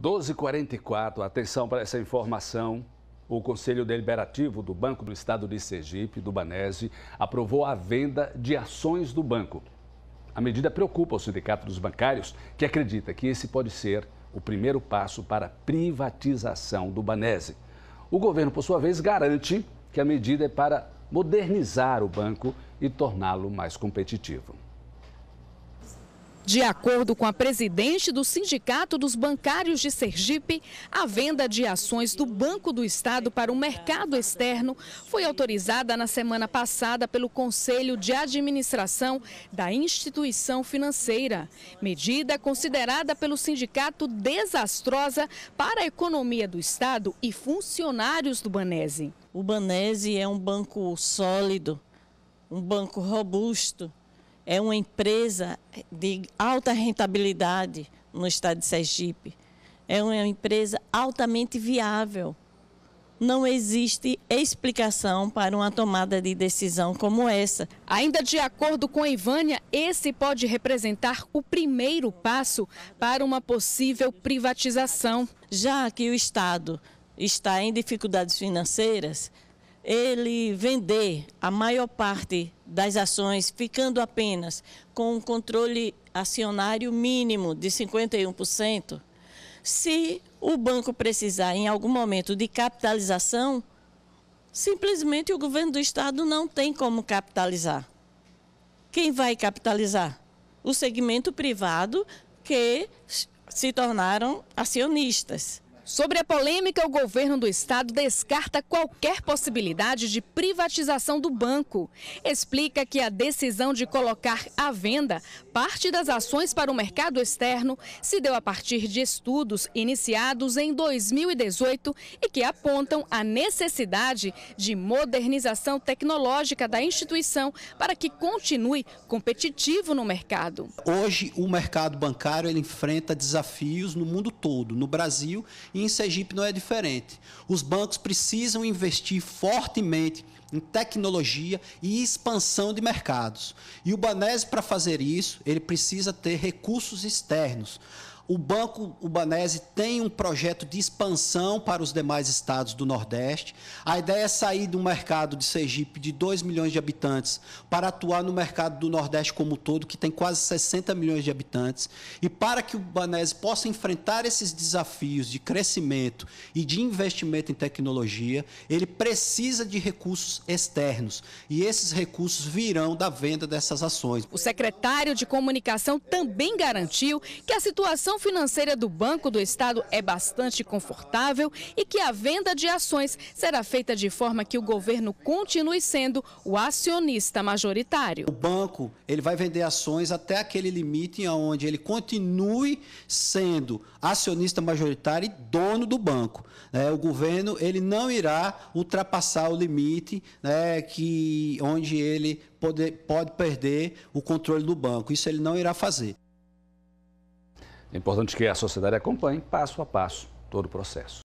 12h44, atenção para essa informação. O Conselho Deliberativo do Banco do Estado de Sergipe, do Banese, aprovou a venda de ações do banco. A medida preocupa o Sindicato dos Bancários, que acredita que esse pode ser o primeiro passo para a privatização do Banese. O governo, por sua vez, garante que a medida é para modernizar o banco e torná-lo mais competitivo. De acordo com a presidente do Sindicato dos Bancários de Sergipe, a venda de ações do Banco do Estado para o mercado externo foi autorizada na semana passada pelo Conselho de Administração da instituição financeira. Medida considerada pelo sindicato desastrosa para a economia do Estado e funcionários do Banese. O Banese é um banco sólido, um banco robusto é uma empresa de alta rentabilidade no estado de Sergipe. É uma empresa altamente viável. Não existe explicação para uma tomada de decisão como essa. Ainda de acordo com a Ivânia, esse pode representar o primeiro passo para uma possível privatização. Já que o Estado está em dificuldades financeiras, ele vender a maior parte das ações, ficando apenas com um controle acionário mínimo de 51%, se o banco precisar em algum momento de capitalização, simplesmente o governo do estado não tem como capitalizar. Quem vai capitalizar? O segmento privado que se tornaram acionistas. Sobre a polêmica, o governo do estado descarta qualquer possibilidade de privatização do banco. Explica que a decisão de colocar à venda parte das ações para o mercado externo se deu a partir de estudos iniciados em 2018 e que apontam a necessidade de modernização tecnológica da instituição para que continue competitivo no mercado. Hoje, o mercado bancário enfrenta desafios no mundo todo, no Brasil e em Sergipe não é diferente. Os bancos precisam investir fortemente em tecnologia e expansão de mercados. E o Banese, para fazer isso, ele precisa ter recursos externos. O Banco Ubanese tem um projeto de expansão para os demais estados do Nordeste. A ideia é sair do mercado de Sergipe de 2 milhões de habitantes para atuar no mercado do Nordeste como um todo, que tem quase 60 milhões de habitantes. E para que o Ubanese possa enfrentar esses desafios de crescimento e de investimento em tecnologia, ele precisa de recursos externos. E esses recursos virão da venda dessas ações. O secretário de Comunicação também garantiu que a situação situação financeira do Banco do Estado é bastante confortável e que a venda de ações será feita de forma que o governo continue sendo o acionista majoritário. O banco ele vai vender ações até aquele limite onde ele continue sendo acionista majoritário e dono do banco. Né? o governo ele não irá ultrapassar o limite né, que, onde ele pode, pode perder o controle do banco. Isso ele não irá fazer. É importante que a sociedade acompanhe passo a passo todo o processo.